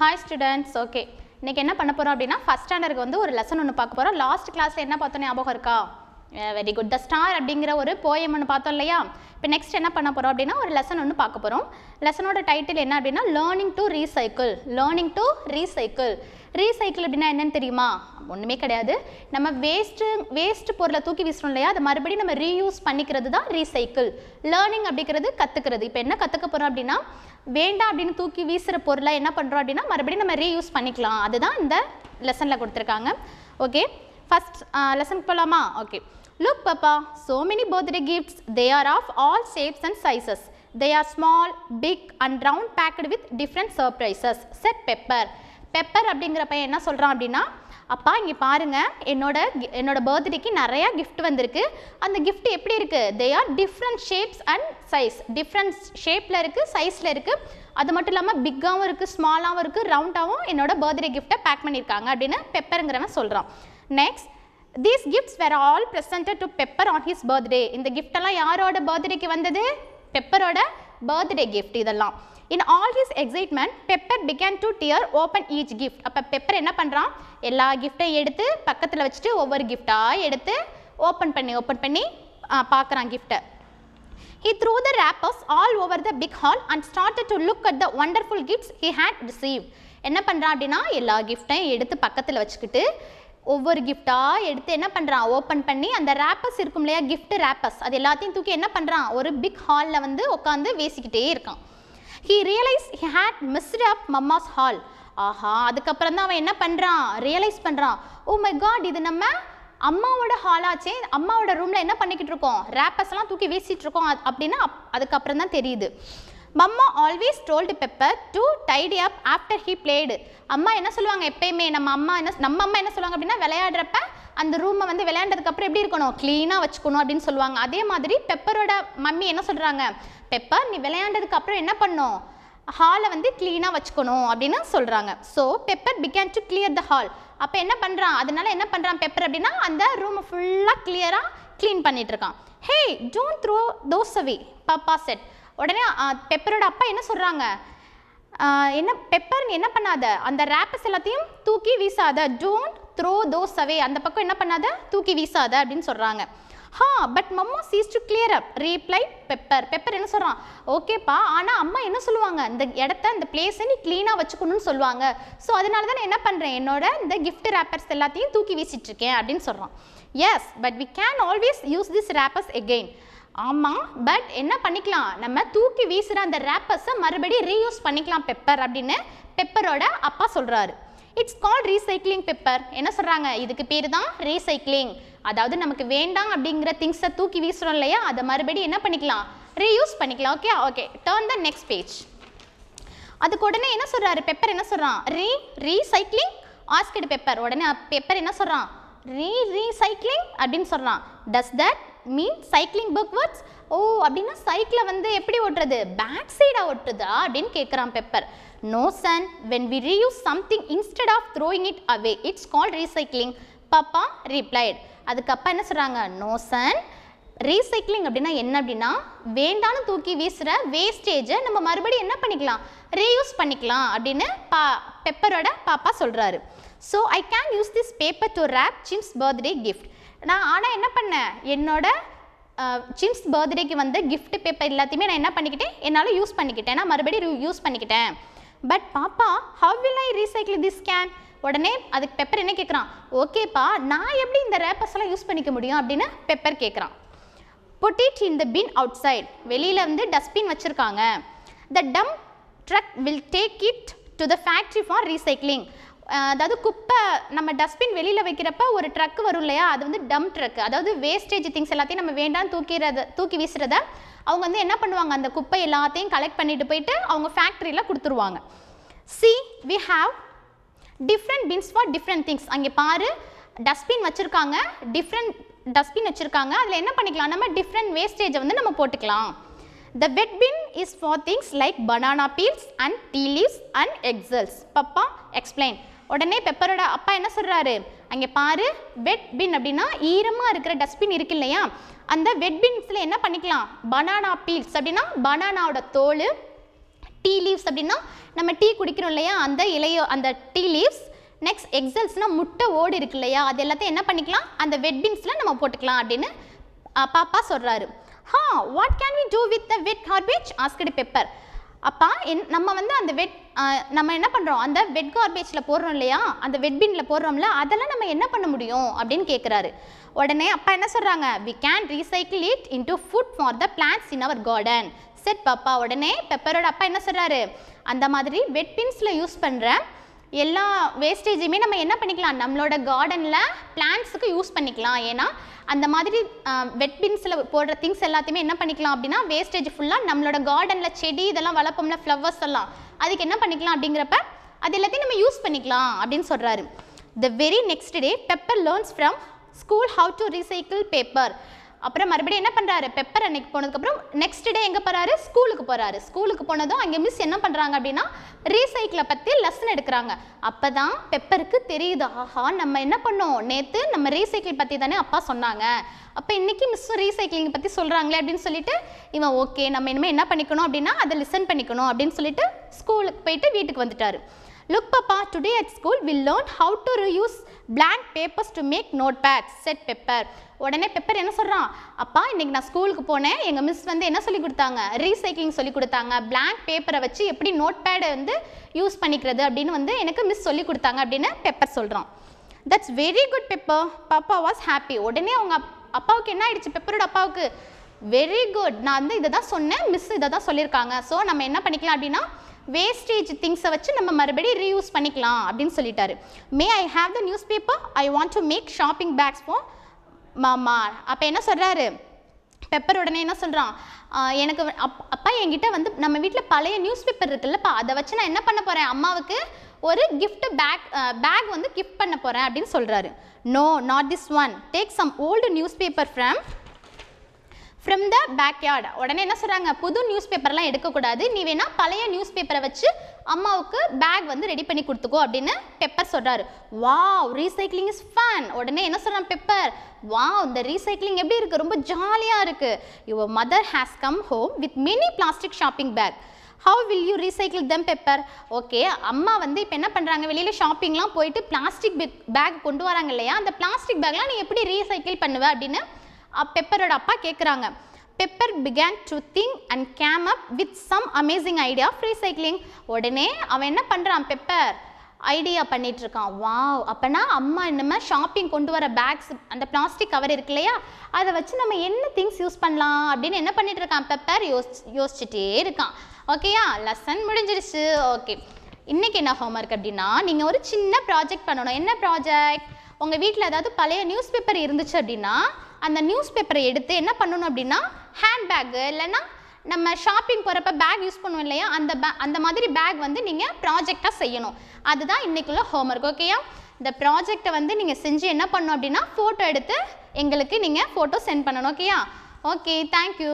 Hi students okay இன்றைக்கி என்ன பண்ண போகிறோம் அப்படின்னா ஃபஸ்ட் ஸ்டாண்டர்டுக்கு வந்து ஒரு லெசன் ஒன்று பார்க்க போகிறோம் லாஸ்ட் கிளாஸில் என்ன பார்த்தோம் ஞாபகம் இருக்கா வெரி குட் த ஸ்டார் அப்படிங்கிற ஒரு போயம் ஒன்று பார்த்தோம் இல்லையா இப்போ நெக்ஸ்ட் என்ன பண்ண போகிறோம் அப்படின்னா ஒரு லெசன் ஒன்று பார்க்க போகிறோம் லெசனோட டைட்டில் என்ன அப்படின்னா learning to recycle learning to recycle recycle அப்படின்னா என்னன்னு தெரியுமா ஒன்றுமே கிடையாது நம்ம வேஸ்ட்டு வேஸ்ட் பொருளை தூக்கி வீசணும் இல்லையா அதை மறுபடியும் நம்ம ரீயூஸ் பண்ணிக்கிறது தான் ரீசைக்கிள் லேர்னிங் அப்படிங்கிறது கற்றுக்கிறது இப்போ என்ன கற்றுக்க போகிறோம் அப்படின்னா வேண்டாம் அப்படின்னு தூக்கி வீசுகிற பொருளை என்ன பண்ணுறோம் அப்படின்னா மறுபடியும் நம்ம ரீயூஸ் பண்ணிக்கலாம் அதுதான் இந்த லெசனில் கொடுத்துருக்காங்க okay First, uh, lesson palama. Okay. Look Papa, so many birthday gifts. They are of all shapes and sizes. They are small, big and round packed with different surprises, said Pepper. Pepper அப்படிங்கிற பையன் என்ன சொல்கிறான் அப்படின்னா அப்பா இங்கே பாருங்கள் என்னோட என்னோட பர்த்டேக்கு நிறையா கிஃப்ட் வந்திருக்கு அந்த கிஃப்ட் எப்படி இருக்குது they are different shapes and size different ஷேப்பில் இருக்குது சைஸில் இருக்குது அது மட்டும் இல்லாமல் பிக்காகவும் இருக்குது ஸ்மாலாகவும் இருக்குது ரவுண்டாகவும் என்னோட பர்த்டே கிஃப்ட்டை பேக் பண்ணியிருக்காங்க அப்படின்னு பெப்பருங்கிறவன் சொல்கிறான் next these gifts were all present to Pepper on his birthday இந்த கிஃப்டெல்லாம் யாரோட பர்த்டேக்கு வந்தது பெப்பரோட பர்த்டே கிஃப்ட் இதெல்லாம் in all his excitement Pepper began to tear open each gift அப்போ பெப்பர் என்ன பண்ணுறான் எல்லா கிஃப்டையும் எடுத்து பக்கத்தில் வச்சுட்டு ஒவ்வொரு கிஃப்டாக எடுத்து ஓப்பன் பண்ணி ஓப்பன் பண்ணி பார்க்குறான் கிஃப்ட்டை He threw the wrappers all over the big hall and started to look at the wonderful gifts he had received. என்ன பண்ணுறான் அப்படின்னா எல்லா கிஃப்டையும் எடுத்து பக்கத்தில் வச்சுக்கிட்டு ஒவ்வொரு கிஃப்டாக எடுத்து என்ன பண்ணுறான் ஓப்பன் பண்ணி அந்த ரேப்பர்ஸ் இருக்கும் இல்லையா கிஃப்ட் ரேப்பர்ஸ் அது எல்லாத்தையும் தூக்கி என்ன பண்ணுறான் ஒரு பிக் ஹாலில் வந்து உட்காந்து வேசிக்கிட்டே இருக்கான் he realise he had messed up Mamma's hall ஆஹா அதுக்கப்புறம் தான் அவன் என்ன பண்ணுறான் ரியலைஸ் பண்ணுறான் ஓ oh மை காட் இது நம்ம அம்மாவோட ஹாலாச்சே அம்மாவோட ரூமில் என்ன பண்ணிக்கிட்டு இருக்கோம் ரேப்பர்ஸ்லாம் தூக்கி வீசிகிட்டு இருக்கோம் அப்படின்னா அதுக்கப்புறம் தான் தெரியுது Mamma always told Pepper to tidy up after he played அம்மா என்ன சொல்லுவாங்க எப்பயுமே நம்ம அம்மா என்ன நம்ம அம்மா என்ன சொல்லுவாங்க அப்படின்னா விளையாடுறப்ப அந்த ரூமை வந்து விளையாண்டதுக்கப்புறம் எப்படி இருக்கணும் க்ளீனாக வச்சுக்கணும் அப்படின்னு சொல்லுவாங்க அதே மாதிரி பெப்பரோட மம்மி என்ன சொல்கிறாங்க பெப்பர் நீ விளையாண்டதுக்கப்புறம் என்ன பண்ணும் ஹாலை வந்து க்ளீனாக வச்சுக்கணும் அப்படின்னு சொல்கிறாங்க so Pepper began to clear the hall அப்போ என்ன பண்ணுறான் அதனால என்ன பண்ணுறான் பெப்பர் அப்படின்னா அந்த ரூமை ஃபுல்லாக கிளியராக க்ளீன் பண்ணிகிட்ருக்கான் hey don't throw those away Papa said உடனே பெப்பரோட அப்பா என்ன சொல்கிறாங்க என்ன பெப்பர் என்ன பண்ணாத அந்த ரேப்பஸ் எல்லாத்தையும் தூக்கி வீசாத டோன்ட் த்ரோ தோஸ் அவே அந்த பக்கம் என்ன பண்ணாத தூக்கி வீசாத அப்படின்னு சொல்கிறாங்க ஹா but Mamma says to clear up reply Pepper Pepper என்ன சொல்கிறான் ஓகேப்பா ஆனால் அம்மா என்ன சொல்லுவாங்க இந்த இடத்த இந்த பிளேஸை நீ க்ளீனாக வச்சுக்கணும்னு சொல்லுவாங்க ஸோ அதனால தான் நான் என்ன பண்ணுறேன் என்னோட இந்த கிஃப்ட் ரேப்பர்ஸ் எல்லாத்தையும் தூக்கி வீசிட்டு இருக்கேன் அப்படின்னு சொல்கிறான் yes but we can always use this wrappers again ஆமாம் பட் என்ன பண்ணிக்கலாம் நம்ம தூக்கி வீசுகிற அந்த ரேப்பர்ஸை மறுபடியும் ரீயூஸ் பண்ணிக்கலாம் பெப்பர் அப்படின்னு பெப்பரோட அப்பா சொல்கிறாரு இட்ஸ் கால் ரீசைக்ளிங் பெப்பர் என்ன சொல்கிறாங்க இதுக்கு பேர் தான் ரீசைக்ளிங் அதாவது நமக்கு வேண்டாம் அப்படிங்கிற திங்ஸை தூக்கி வீசுகிறோம் இல்லையா அதை மறுபடியும் என்ன பண்ணிக்கலாம் ரீயூஸ் பண்ணிக்கலாம் okay okay turn the next page அதுக்கு உடனே என்ன சொல்கிறாரு பெப்பர் என்ன சொல்கிறான் ரீ ரீசைக்ளிங் ஆஸ்கிட் பெப்பர் உடனே பெப்பர் என்ன சொல்கிறான் ரீ ரீசைக்ளிங் அப்படின்னு சொல்கிறான் does that mean cycling backwards ஓ அப்படின்னா சைக்கிளை வந்து எப்படி ஓட்டுறது பேக் சைடாக ஓட்டுறதா அப்படின்னு கேட்குறான் Pepper no son when we reuse something instead of throwing it away it's call recycling Papa replied அதுக்கப்பா என்ன சொல்கிறாங்க நோ சன் ரீசைக்கிளிங் அப்படின்னா என்ன அப்படின்னா வேண்டான்னு தூக்கி வீசுகிற வேஸ்டேஜை நம்ம மறுபடியும் என்ன பண்ணிக்கலாம் ரீயூஸ் பண்ணிக்கலாம் அப்படின்னு பா பெப்பரோட பாப்பா சொல்கிறாரு so I can use this paper to wrap Jim's birthday gift நான் ஆனால் என்ன பண்ணேன் என்னோட சிம்ஸ் பர்த்டேக்கு வந்த கிஃப்ட் பேப்பர் எல்லாத்தையுமே நான் என்ன பண்ணிக்கிட்டேன் என்னால் யூஸ் பண்ணிக்கிட்டேன் நான் மறுபடியும் யூஸ் பண்ணிக்கிட்டேன் but Papa how will I recycle this can உடனே அதுக்கு பெப்பர் என்ன கேட்குறான் ஓகேப்பா நான் எப்படி இந்த ரேப்பர்ஸ் எல்லாம் யூஸ் பண்ணிக்க முடியும் அப்படின்னு பெப்பர் கேட்குறான் put it in the bin outside வெளியில் வந்து டஸ்ட்பின் வச்சுருக்காங்க the dump truck will take it to the factory for recycling அதாவது குப்பை நம்ம டஸ்ட்பின் வெளியில் வைக்கிறப்ப ஒரு ட்ரக் வரும் இல்லையா அது வந்து டம்ப் ட்ரக் அதாவது வேஸ்டேஜ் திங்ஸ் எல்லாத்தையும் நம்ம வேண்டாம் தூக்கிறத தூக்கி வீசுறத அவங்க வந்து என்ன பண்ணுவாங்க அந்த குப்பை எல்லாத்தையும் கலெக்ட் பண்ணிட்டு போயிட்டு அவங்க ஃபேக்ட்ரியில் கொடுத்துருவாங்க see we have different bins for different things அங்கே பாரு டஸ்ட்பின் வச்சுருக்காங்க டிஃப்ரெண்ட் டஸ்ட்பின் வச்சுருக்காங்க அதில் என்ன பண்ணிக்கலாம் நம்ம டிஃப்ரெண்ட் வேஸ்டேஜை வந்து நம்ம போட்டுக்கலாம் the wet bin is for things like banana peels and tea leaves and eggshells papa explain உடனே பெப்பரோட அப்பா என்ன சொல்கிறாரு அங்கே பாரு வெட் பின் அப்படின்னா ஈரமாக இருக்கிற டஸ்ட்பின் இருக்கு இல்லையா அந்த வெட்பின்ஸில் என்ன பண்ணிக்கலாம் பனானா பீல்ஸ் அப்படின்னா பனானாவோட தோல் டீ லீவ்ஸ் அப்படின்னா நம்ம டீ குடிக்கிறோம் இல்லையா அந்த இலையோ அந்த டீ லீவ்ஸ் நெக்ஸ்ட் எக்ஸல்ஸ்னால் முட்டை ஓடு இருக்கு இல்லையா அது எல்லாத்தையும் என்ன பண்ணிக்கலாம் அந்த வெட் நம்ம போட்டுக்கலாம் அப்படின்னு பாப்பா சொல்கிறாரு ah what can we do with the wet garbage asked Pepper அப்போ என் நம்ம வந்து அந்த வெட் நம்ம என்ன பண்ணுறோம் அந்த வெட் கார்பேஜில் போடுறோம் இல்லையா அந்த வெட்பின்ல போடுறோம்ல அதெல்லாம் நம்ம என்ன பண்ண முடியும் அப்படின்னு கேட்குறாரு உடனே அப்பா என்ன சொல்கிறாங்க we can recycle it into food for the plants in our garden said papa உடனே பெப்பரோட அப்பா என்ன சொல்கிறாரு அந்த மாதிரி வெட்பின்ஸில் யூஸ் பண்ணுற எல்லா வேஸ்டேஜையுமே நம்ம என்ன பண்ணிக்கலாம் நம்மளோட கார்டனில் பிளான்ட்ஸுக்கு யூஸ் பண்ணிக்கலாம் ஏன்னா அந்த மாதிரி வெட்பின்ஸில் போடுற திங்ஸ் எல்லாத்தையுமே என்ன பண்ணிக்கலாம் அப்படின்னா வேஸ்டேஜ் ஃபுல்லாக நம்மளோட கார்டனில் செடி இதெல்லாம் வளர்ப்போம்ல ஃப்ளவர்ஸ் எல்லாம் அதுக்கு என்ன பண்ணிக்கலாம் அப்படிங்கிறப்ப அது எல்லாத்தையும் நம்ம யூஸ் பண்ணிக்கலாம் அப்படின்னு சொல்கிறாரு the very next day Pepper learns from school how to recycle paper அப்புறம் மறுபடியும் என்ன பண்ணுறாரு பெப்பர் அன்னைக்கு போனதுக்கப்புறம் நெக்ஸ்ட் டே எங்கே போகிறாரு ஸ்கூலுக்கு போகிறாரு ஸ்கூலுக்கு போனதும் அங்கே மிஸ் என்ன பண்ணுறாங்க அப்படின்னா ரீசைக்கிளை பற்றி லெசன் எடுக்கிறாங்க அப்போ தான் பெப்பருக்கு தெரியுது ஆஹா நம்ம என்ன பண்ணோம் நேற்று நம்ம ரீசைக்கிள் பற்றி தானே அப்பா சொன்னாங்க அப்போ இன்றைக்கி மிஸ் ரீசைக்கிளிங் பற்றி சொல்கிறாங்களே அப்படின்னு சொல்லிட்டு இவன் ஓகே நம்ம இனிமேல் என்ன பண்ணிக்கணும் அப்படின்னா அதை லிசன் பண்ணிக்கணும் அப்படின்னு சொல்லிட்டு ஸ்கூலுக்கு போயிட்டு வீட்டுக்கு வந்துட்டார் look papa today at school will learn how to use papers to make note pad said Pepper உடனே பெப்பர் என்ன சொல்கிறான் அப்பா இன்றைக்கி நான் ஸ்கூலுக்கு போனேன் எங்கள் மிஸ் வந்து என்ன சொல்லி கொடுத்தாங்க ரீசைக்கிளிங் சொல்லி கொடுத்தாங்க பிளாங்க் பேப்பரை வச்சு எப்படி நோட் பேடை வந்து யூஸ் பண்ணிக்கிறது அப்படின்னு வந்து எனக்கு மிஸ் சொல்லி கொடுத்தாங்க அப்படின்னு பெப்பர் சொல்கிறான் that's very good Pepper papa was happy உடனே அவங்க அப்பாவுக்கு என்ன ஆயிடுச்சு பெப்பரோட அப்பாவுக்கு வெரி குட் நான் வந்து இதை தான் சொன்னேன் மிஸ் இதை தான் சொல்லியிருக்காங்க ஸோ நம்ம என்ன பண்ணிக்கலாம் அப்படின்னா வேஸ்டேஜ் திங்ஸை வச்சு நம்ம மறுபடியும் ரீயூஸ் பண்ணிக்கலாம் அப்படின்னு சொல்லிட்டாரு may I have the newspaper I want to make shopping bags for mama அப்போ என்ன சொல்கிறாரு பெப்பர் உடனே என்ன சொல்கிறான் எனக்கு அப் அப்பா என்கிட்ட வந்து நம்ம வீட்டில் பழைய நியூஸ் பேப்பர் இருக்குல்லப்பா அதை வச்சு நான் என்ன பண்ண போகிறேன் அம்மாவுக்கு ஒரு கிஃப்ட் பேக் பேக் வந்து கிஃப்ட் பண்ண போகிறேன் அப்படின்னு சொல்கிறாரு no not this one take some old newspaper from from the backyard உடனே என்ன சொல்கிறாங்க புது நியூஸ் பேப்பர்லாம் எடுக்கக்கூடாது நீ வேணால் பழைய நியூஸ் பேப்பரை வச்சு அம்மாவுக்கு பேக் வந்து ரெடி பண்ணி கொடுத்துக்கோ அப்படின்னு பெப்பர் சொல்கிறாரு வா ரீசைக்ளிங் இஸ் ஃபேன் உடனே என்ன சொல்கிறான் பெப்பர் வா இந்த ரீசைக்ளிங் எப்படி இருக்குது ரொம்ப ஜாலியாக இருக்குது your mother has come home with mini plastic shopping bag how will you recycle them Pepper okay அம்மா வந்து இப்போ என்ன பண்ணுறாங்க வெளியில் ஷாப்பிங்லாம் போயிட்டு பிளாஸ்டிக் பேக் கொண்டு வராங்க இல்லையா அந்த பிளாஸ்டிக் பேக்லாம் நீ எப்படி ரீசைக்கிள் பண்ணுவேன் அப்படின்னு பெப்பரோட அப்பா கேட்குறாங்க Pepper began to think and came up with some amazing idea of recycling உடனே அவன் என்ன பண்ணுறான் பெப்பர் ஐடியா பண்ணிகிட்ருக்கான் வா அப்போனா அம்மா நம்ம ஷாப்பிங் கொண்டு வர பேக்ஸ் அந்த பிளாஸ்டிக் கவர் இருக்கு இல்லையா அதை வச்சு நம்ம என்ன திங்ஸ் யூஸ் பண்ணலாம் அப்படின்னு என்ன பண்ணிகிட்டு இருக்கான் பெப்பர் யோசி யோசிச்சுட்டே இருக்கான் ஓகேயா லெசன் முடிஞ்சிருச்சு ஓகே இன்றைக்கி என்ன ஹோம்ஒர்க் அப்படின்னா நீங்கள் ஒரு சின்ன ப்ராஜெக்ட் பண்ணணும் என்ன ப்ராஜெக்ட் உங்கள் வீட்டில் ஏதாவது பழைய நியூஸ் பேப்பர் இருந்துச்சு அப்படின்னா அந்த நியூஸ் பேப்பரை எடுத்து என்ன பண்ணணும் அப்படின்னா ஹேண்ட்பேக்கு இல்லைன்னா நம்ம ஷாப்பிங் போகிறப்ப பேக் யூஸ் பண்ணுவோம் இல்லையா அந்த பே அந்த மாதிரி பேக் வந்து நீங்கள் ப்ராஜெக்டாக செய்யணும் அதுதான் ஹோம் ஒர்க் ஓகேயா இந்த ப்ராஜெக்டை வந்து நீங்கள் செஞ்சு என்ன பண்ணணும் அப்படின்னா ஃபோட்டோ எடுத்து எங்களுக்கு நீங்கள் ஃபோட்டோ சென்ட் பண்ணணும் ஓகேயா ஓகே தேங்க்யூ